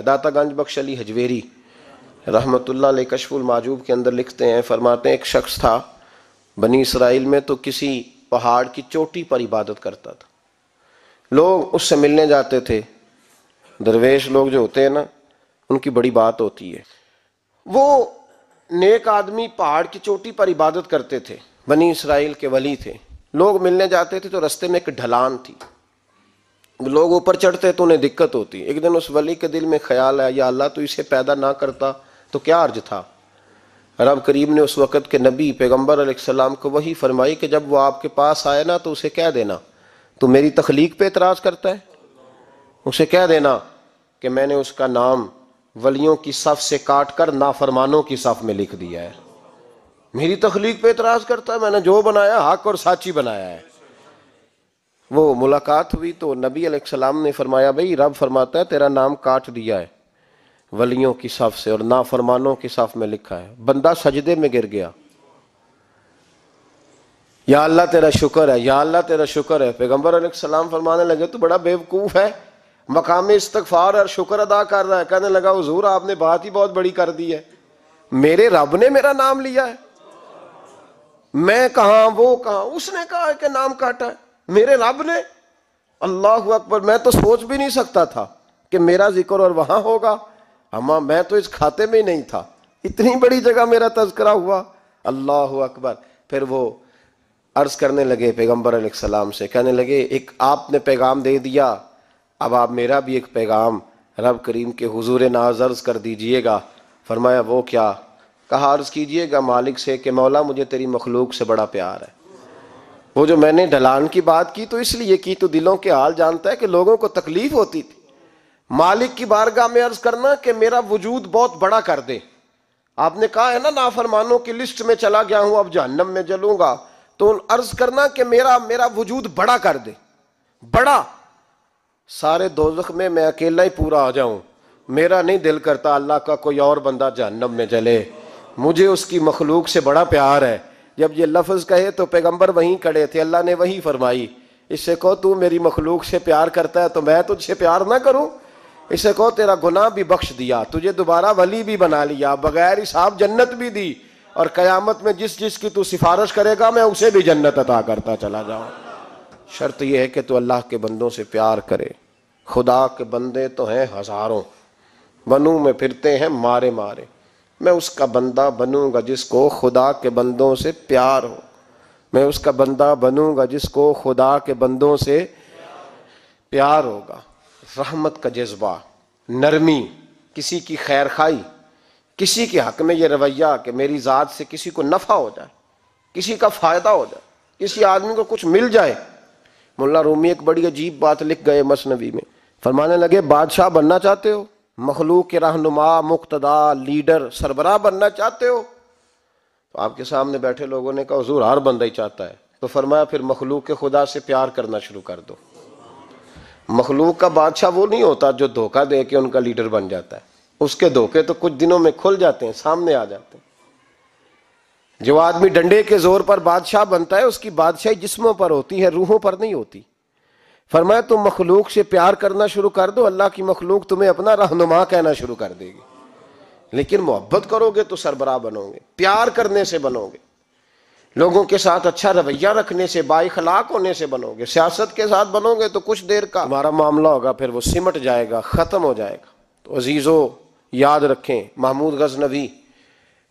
दाता गंज बख्श अली हजवेरी रहमतुल्ला कशफुल माजूब के अंदर लिखते हैं फरमाते हैं एक शख्स था बनी इसराइल में तो किसी पहाड़ की चोटी पर इबादत करता था लोग उससे मिलने जाते थे दरवेश लोग जो होते हैं ना उनकी बड़ी बात होती है वो नेक आदमी पहाड़ की चोटी पर इबादत करते थे बनी इसराइल के वली थे लोग मिलने जाते थे तो रस्ते में एक ढलान थी लोग ऊपर चढ़ते तो उन्हें दिक्कत होती एक दिन उस वली के दिल में ख्याल आया या अल्लाह तो इसे पैदा ना करता तो क्या अर्ज था रब करीम ने उस वक़्त के नबी पैगम्बर अलैहिस्सलाम को वही फरमाई कि जब वो आपके पास आए ना तो उसे कह देना तो मेरी तख्लीक पे इतराज़ करता है उसे कह देना कि मैंने उसका नाम वलियों की सफ़ से काट कर नाफरमानों की सफ़ में लिख दिया है मेरी तख्लीक पे इतराज़ करता है मैंने जो बनाया हक और साची बनाया है वो मुलाकात हुई तो नबी सलाम ने फरमाया भाई रब फरमाता है तेरा नाम काट दिया है वलियों की साफ से और नाफरमानों की साफ में लिखा है बंदा सजदे में गिर गया या अल्लाह तेरा शुक्र है या अल्लाह तेरा शुक्र है पैगम्बर सलाम फरमाने लगे तो बड़ा बेवकूफ़ है मकाम इस्तफार और शुक्र अदा कर रहा है कहने लगा हजूर आपने बात ही बहुत बड़ी कर दी है मेरे रब ने मेरा नाम लिया है मैं कहा वो कहा उसने कहा कि नाम काटा है मेरे रब ने अल्लाह अकबर मैं तो सोच भी नहीं सकता था कि मेरा जिक्र और वहां होगा हम मैं तो इस खाते में ही नहीं था इतनी बड़ी जगह मेरा तस्करा हुआ अल्लाह अकबर फिर वो अर्ज करने लगे पैगम्बर सलाम से कहने लगे एक आपने पैगाम दे दिया अब आप मेरा भी एक पैगाम रब करीम के हजूर नाज अर्ज कर दीजिएगा फरमाया वो क्या कहा अर्ज कीजिएगा मालिक से कि मौला मुझे तेरी मखलूक से बड़ा प्यार है वो जो मैंने ढलान की बात की तो इसलिए की तो दिलों के हाल जानता है कि लोगों को तकलीफ होती थी मालिक की बारगाह में अर्ज करना कि मेरा वजूद बहुत बड़ा कर दे आपने कहा है ना नाफरमानों की लिस्ट में चला गया हूं अब जहन्नम में जलूंगा तो अर्ज करना कि मेरा मेरा वजूद बड़ा कर दे बड़ा सारे दोजख में मैं अकेला ही पूरा आ जाऊं मेरा नहीं दिल करता अल्लाह का कोई और बंदा जहन्नम में जले मुझे उसकी मखलूक से बड़ा प्यार है जब ये लफ्ज़ कहे तो पैगंबर वहीं खड़े थे अल्लाह ने वहीं फरमाई इससे कहो तू मेरी मखलूक से प्यार करता है तो मैं तुझसे प्यार ना करूं इससे कहो तेरा गुनाह भी बख्श दिया तुझे दोबारा वली भी बना लिया बगैर हिसाब जन्नत भी दी और कयामत में जिस जिस की तू सिफारिश करेगा मैं उसे भी जन्नत अदा करता चला जाऊँ शर्त यह है कि तू अल्लाह के बंदों से प्यार करे खुदा के बंदे तो हैं हज़ारों वनू में फिरते हैं मारे मारे मैं उसका बंदा बनूंगा जिसको खुदा के बंदों से प्यार हो मैं उसका बंदा बनूंगा जिसको खुदा के बंदों से प्यार होगा रहमत का जज्बा नरमी किसी की खैर खाई किसी के हक में यह रवैया कि मेरी ज़ात से किसी को नफ़ा हो जाए किसी का फ़ायदा हो जाए किसी आदमी को कुछ मिल जाए मुल्ला रूमी एक बड़ी अजीब बात लिख गए मसनवी में फरमाने लगे बादशाह बनना चाहते हो मखलूक के रहनुमा मुक्तदा लीडर सरबराह बनना चाहते हो तो आपके सामने बैठे लोगों ने कहा हजूर हर बंदा ही चाहता है तो फरमाया फिर मखलूक के खुदा से प्यार करना शुरू कर दो मखलूक का बादशाह वो नहीं होता जो धोखा दे के उनका लीडर बन जाता है उसके धोखे तो कुछ दिनों में खुल जाते हैं सामने आ जाते हैं जो आदमी डंडे के जोर पर बादशाह बनता है उसकी बादशाही जिस्मों पर होती है रूहों पर नहीं होती फरमाया तुम मखलूक से प्यार करना शुरू कर दो अल्लाह की मखलूक तुम्हें अपना रहनुमा कहना शुरू कर देगी लेकिन मोहब्बत करोगे तो सरबरा बनोगे प्यार करने से बनोगे लोगों के साथ अच्छा रवैया रखने से बाखलाक होने से बनोगे सियासत के साथ बनोगे तो कुछ देर का हमारा मामला होगा फिर वो सिमट जाएगा ख़त्म हो जाएगा तो अजीज़ो याद रखें महमूद गजनवी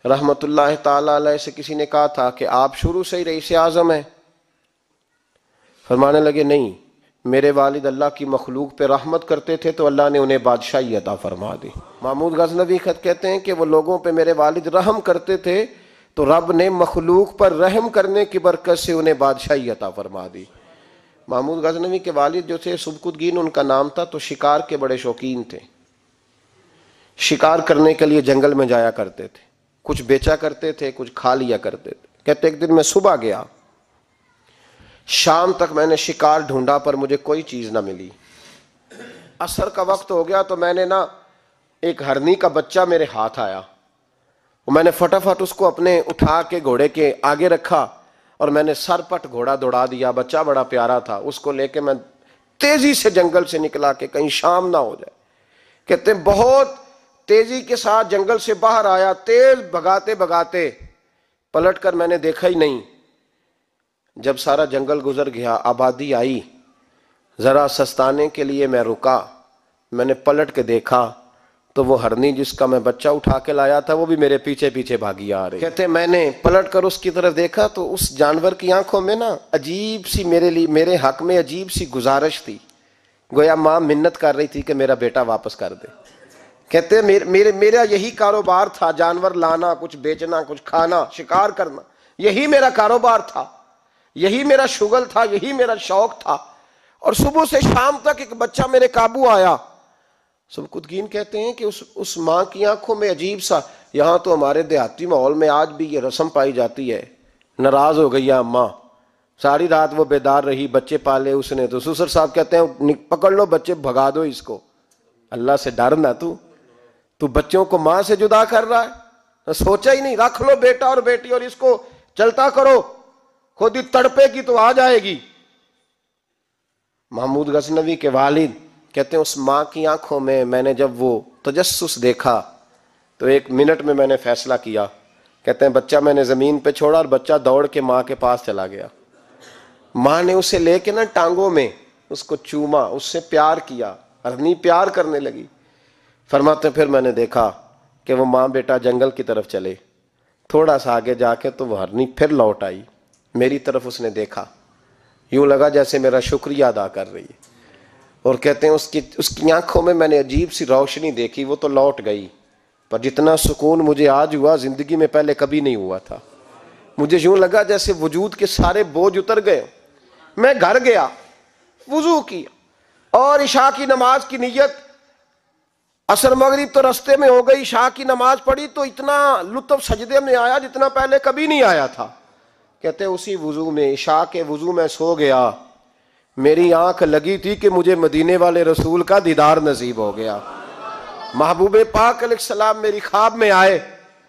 रहमत ला से किसी ने कहा था कि आप शुरू से ही रईस आज़म हैं फरमाने लगे नहीं मेरे वालिद अल्लाह की मखलूक पर रहमत करते थे तो अल्लाह ने उन्हें बादशाही अता फरमा दी महमूद गजनवी खत कहते हैं कि वह लोगों पर मेरे वालद रहम करते थे तो रब ने मखलूक पर रहम करने की बरकत से उन्हें बादशाही अता फरमा दी महमूद गजनवी के वालिद जो थे सुबकुद्दीन उनका नाम था तो शिकार के बड़े शौकीन थे शिकार करने के लिए जंगल में जाया करते थे कुछ बेचा करते थे कुछ खा लिया करते थे कहते एक दिन मैं सुबह गया शाम तक मैंने शिकार ढूंढा पर मुझे कोई चीज ना मिली असर का वक्त हो गया तो मैंने ना एक हरनी का बच्चा मेरे हाथ आया मैंने फटाफट उसको अपने उठा के घोड़े के आगे रखा और मैंने सरपट घोड़ा दौड़ा दिया बच्चा बड़ा प्यारा था उसको लेके मैं तेजी से जंगल से निकला के कहीं शाम ना हो जाए कहते बहुत तेजी के साथ जंगल से बाहर आया तेज भगाते भगाते पलट कर मैंने देखा ही नहीं जब सारा जंगल गुजर गया आबादी आई ज़रा सस्ताने के लिए मैं रुका मैंने पलट के देखा तो वो हरनी जिसका मैं बच्चा उठा के लाया था वो भी मेरे पीछे पीछे भागी आ रही कहते मैंने पलट कर उसकी तरफ देखा तो उस जानवर की आंखों में ना अजीब सी मेरे लिए मेरे हक में अजीब सी गुजारिश थी गोया माँ मिन्नत कर रही थी कि मेरा बेटा वापस कर दे कहते मेरे, मेरे मेरा यही कारोबार था जानवर लाना कुछ बेचना कुछ खाना शिकार करना यही मेरा कारोबार था यही मेरा शुगल था यही मेरा शौक था और सुबह से शाम तक एक बच्चा मेरे काबू आया कुदगीन कहते हैं कि उस उस माँ की आंखों में अजीब सा यहाँ तो हमारे देहाती माहौल में आज भी ये रस्म पाई जाती है नाराज हो गई अम्मा सारी रात वो बेदार रही बच्चे पाले उसने तो सुसर साहब कहते हैं पकड़ लो बच्चे भगा दो इसको अल्लाह से डर ना तू तू बच्चों को माँ से जुदा कर रहा है तो सोचा ही नहीं रख लो बेटा और बेटी और इसको चलता करो खुद ही तड़पेगी तो आ जाएगी महमूद गजनवी के वालिद कहते हैं उस माँ की आंखों में मैंने जब वो तजस्सुस देखा तो एक मिनट में मैंने फैसला किया कहते हैं बच्चा मैंने ज़मीन पे छोड़ा और बच्चा दौड़ के माँ के पास चला गया माँ ने उसे लेके ना टांगों में उसको चूमा उससे प्यार किया अरनी प्यार करने लगी फरमाते फिर मैंने देखा कि वो माँ बेटा जंगल की तरफ चले थोड़ा सा आगे जाके तो वह हरनी फिर लौट आई मेरी तरफ उसने देखा यूं लगा जैसे मेरा शुक्रिया अदा कर रही है और कहते हैं उसकी उसकी आंखों में मैंने अजीब सी रोशनी देखी वो तो लौट गई पर जितना सुकून मुझे आज हुआ ज़िंदगी में पहले कभी नहीं हुआ था मुझे यूं लगा जैसे वजूद के सारे बोझ उतर गए मैं घर गया वजू किया और ईशा की नमाज की नीयत असर मगरिब तो रस्ते में हो गई शाह की नमाज पढ़ी तो इतना लुत्फ सजदे में आया जितना पहले कभी नहीं आया था कहते उसी वज़ू में शाह के वज़ू में सो गया मेरी आंख लगी थी कि मुझे मदीने वाले रसूल का दीदार नसीब हो गया महबूब पाक सलाम मेरी ख्वाब में आए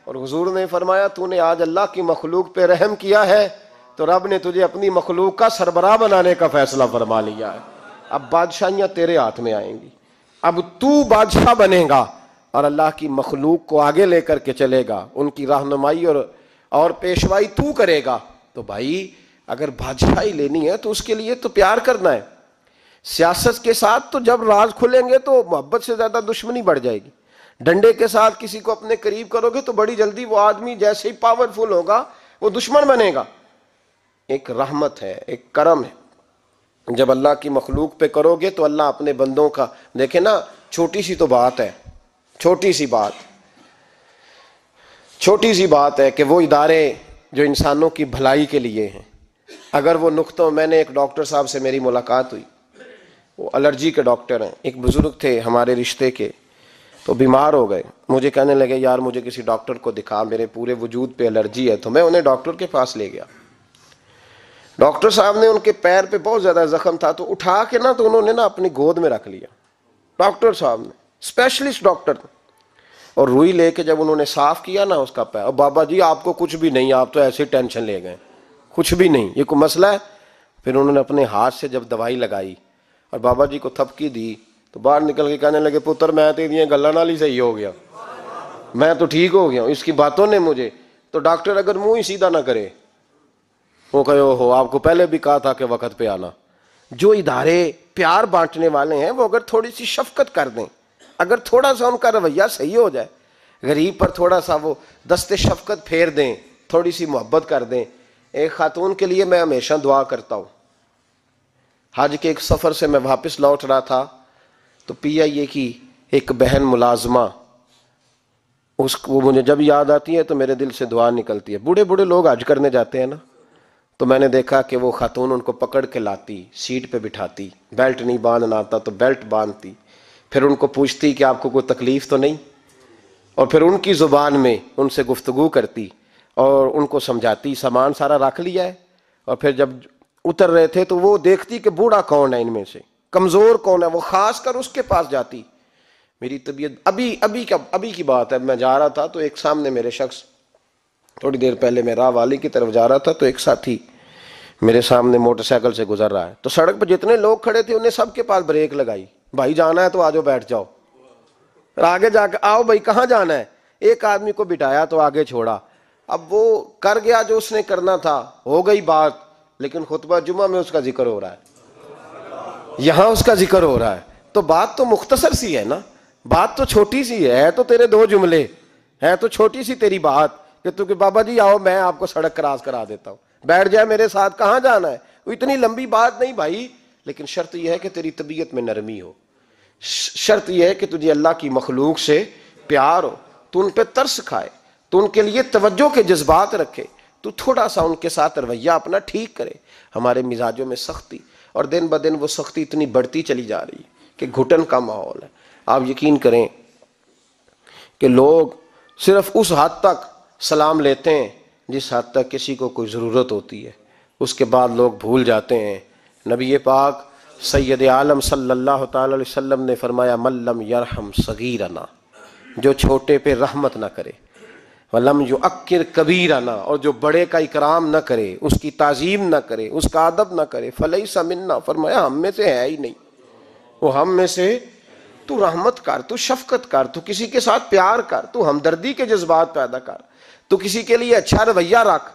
और हजूर ने फरमाया तूने आज अल्लाह की मखलूक पे रहम किया है तो रब ने तुझे अपनी मखलूक का सरबराह बनाने का फैसला फरमा लिया है अब बादशाहियां तेरे हाथ में आएंगी अब तू बादशाह बनेगा और अल्लाह की मखलूक को आगे लेकर के चलेगा उनकी रहनुमाई और और पेशवाई तू करेगा तो भाई अगर बादशाही लेनी है तो उसके लिए तो प्यार करना है सियासत के साथ तो जब राज खुलेंगे तो मोहब्बत से ज्यादा दुश्मनी बढ़ जाएगी डंडे के साथ किसी को अपने करीब करोगे तो बड़ी जल्दी वो आदमी जैसे ही पावरफुल होगा वो दुश्मन बनेगा एक रहमत है एक करम है जब अल्लाह की मखलूक पे करोगे तो अल्लाह अपने बंदों का देखे ना छोटी सी तो बात है छोटी सी बात छोटी सी बात है कि वो इदारे जो इंसानों की भलाई के लिए हैं अगर वो नुकतों मैंने एक डॉक्टर साहब से मेरी मुलाकात हुई वो एलर्जी के डॉक्टर हैं एक बुज़ुर्ग थे हमारे रिश्ते के तो बीमार हो गए मुझे कहने लगे यार मुझे किसी डॉक्टर को दिखा मेरे पूरे वजूद पे एलर्जी है तो मैं उन्हें डॉक्टर के पास ले गया डॉक्टर साहब ने उनके पैर पे बहुत ज़्यादा ज़ख्म था तो उठा के ना तो उन्होंने ना अपनी गोद में रख लिया डॉक्टर साहब ने स्पेशलिस्ट डॉक्टर ने और रुई लेके जब उन्होंने साफ किया ना उसका पैर और बाबा जी आपको कुछ भी नहीं आप तो ऐसे टेंशन ले गए कुछ भी नहीं ये कोई मसला है फिर उन्होंने अपने हाथ से जब दवाई लगाई और बाबा जी को थपकी दी तो बाहर निकल के कहने लगे पुत्र मैं तो ये गला नाली सही हो गया मैं तो ठीक हो गया इसकी बातों ने मुझे तो डॉक्टर अगर मुंह ही सीधा ना करे वो कहे हो आपको पहले भी कहा था कि वक्त पे आना जो इदारे प्यार बांटने वाले हैं वो अगर थोड़ी सी शफकत कर दें अगर थोड़ा सा उनका रवैया सही हो जाए गरीब पर थोड़ा सा वो दस्ते शफकत फेर दें थोड़ी सी मोहब्बत कर दें एक खातून के लिए मैं हमेशा दुआ करता हूँ हज के एक सफ़र से मैं वापस लौट रहा था तो पी आई ए की एक बहन मुलाजमा उस वो मुझे जब याद आती है तो मेरे दिल से दुआ निकलती है बूढ़े बूढ़े लोग हज करने जाते हैं ना तो मैंने देखा कि वो खातून उनको पकड़ के लाती सीट पे बिठाती बेल्ट नहीं बांधना आता तो बेल्ट बांधती फिर उनको पूछती कि आपको कोई तकलीफ तो नहीं और फिर उनकी ज़ुबान में उनसे गुफ्तगु करती और उनको समझाती सामान सारा रख लिया है और फिर जब उतर रहे थे तो वो देखती कि बूढ़ा कौन है इनमें से कमज़ोर कौन है वो ख़ास कर उसके पास जाती मेरी तबीयत अभी अभी का अभी की बात है मैं जा रहा था तो एक सामने मेरे शख्स थोड़ी देर पहले मैं राह वाली की तरफ जा रहा था तो एक साथी मेरे सामने मोटरसाइकिल से गुजर रहा है तो सड़क पर जितने लोग खड़े थे उन्हें सबके पास ब्रेक लगाई भाई जाना है तो आ जाओ बैठ जाओ और आगे जाकर आओ भाई कहाँ जाना है एक आदमी को बिठाया तो आगे छोड़ा अब वो कर गया जो उसने करना था हो गई बात लेकिन खुतबा जुमा में उसका जिक्र हो रहा है यहां उसका जिक्र हो रहा है तो बात तो मुख्तसर सी है ना बात तो छोटी सी है, तो तेरे दो जुमले है तो छोटी सी तेरी बात कि तू कि बाबा जी आओ मैं आपको सड़क क्रॉस करा देता हूँ बैठ जाए मेरे साथ कहाँ जाना है इतनी लंबी बात नहीं भाई लेकिन शर्त यह है कि तेरी तबीयत में नरमी हो शर्त यह है कि तुझे अल्लाह की मखलूक से प्यार हो तो उन पर तरस खाए तो उनके लिए तवज्जो के जज्बात रखे तो थोड़ा सा उनके साथ रवैया अपना ठीक करे हमारे मिजाजों में सख्ती और दिन ब दिन वो सख्ती इतनी बढ़ती चली जा रही कि घुटन का माहौल है आप यकीन करें कि लोग सिर्फ उस हद तक सलाम लेते हैं जिस हद तक किसी को कोई ज़रूरत होती है उसके बाद लोग भूल जाते हैं नबी पाक सैद आलम सल्लल्लाहु अलैहि वसल्लम ने फरमाया मल्लम यरहम सगीराना जो छोटे पे रहमत ना करे वलम जो अक्र कबीराना और जो बड़े का इकराम ना करे उसकी ताजीम ना करे उसका अदब ना करे फलई समन्ना फरमाया हम में से है ही नहीं वो हम में से तू रहमत कर तू शफकत कर तू किसी के साथ प्यार कर तू हमदर्दी के जज्बात पैदा कर तू किसी के लिए अच्छा रवैया रख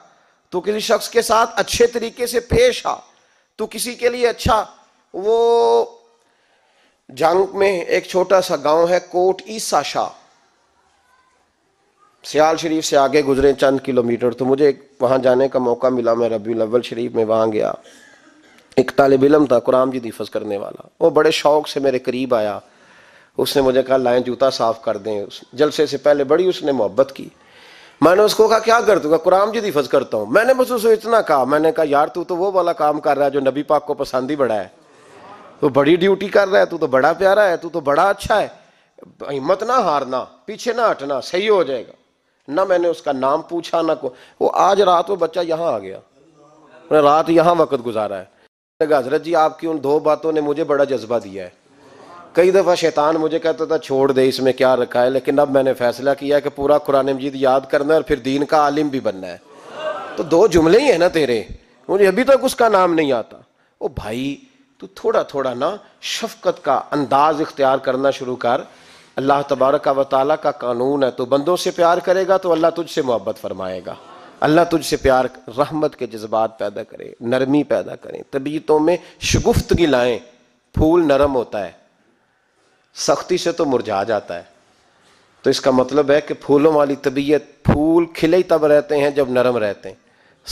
तू किसी शख्स के साथ अच्छे तरीके से पेश आ तू किसी के लिए अच्छा वो जंग में एक छोटा सा गांव है कोट ईसा शाह सियाल शरीफ से आगे गुजरे चंद किलोमीटर तो मुझे वहां जाने का मौका मिला मैं रबी अव्वल शरीफ में वहां गया एक तालब इलम था कुराम जी दीफज करने वाला वो बड़े शौक से मेरे करीब आया उसने मुझे कहा लाएं जूता साफ़ कर दें जलसे से पहले बड़ी उसने मोहब्बत की मैंने उसको कहा क्या कर दूंगा कुराम जी दीफज करता हूँ मैंने बस उसको इतना कहा मैंने कहा यार तू तो वो वाला काम कर रहा है जो नबी पाक को पसंद ही बढ़ा है तो बड़ी ड्यूटी कर रहा है तू तो बड़ा प्यारा है तू तो बड़ा अच्छा है हिम्मत ना हारना पीछे ना हटना सही हो जाएगा ना मैंने उसका नाम पूछा ना को वो आज रात वो बच्चा यहाँ आ गया रात यहाँ वक्त गुजारा है हजरत जी आपकी उन दो बातों ने मुझे बड़ा जज्बा दिया है कई दफ़ा शैतान मुझे कहता था छोड़ दे इसमें क्या रखा है लेकिन अब मैंने फैसला किया कि पूरा कुरान मजीद याद करना है और फिर दीन का आलिम भी बनना है तो दो जुमले ही है ना तेरे मुझे अभी तक उसका नाम नहीं आता ओ भाई तो थोड़ा थोड़ा ना शफकत का अंदाज इख्तियार करना शुरू कर अल्लाह तबारक व ताली का कानून है तो बंदों से प्यार करेगा तो अल्लाह तुझसे मोहब्बत फरमाएगा अल्लाह तुझसे प्यार रहमत के जज्बात पैदा करे नरमी पैदा करें तबीयतों में शगुफ्तगी लाएं फूल नरम होता है सख्ती से तो मुरझा जाता है तो इसका मतलब है कि फूलों वाली तबीयत फूल खिले तब रहते हैं जब नरम रहते हैं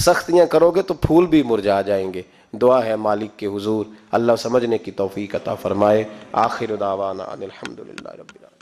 सख्तियाँ करोगे तो फूल भी मुरझा जाएंगे दुआ है मालिक के हुजूर अल्लाह समझने की तोफ़ी अता फ़रमाए आखिर दावाना अनिलहमदिल्ला रबीला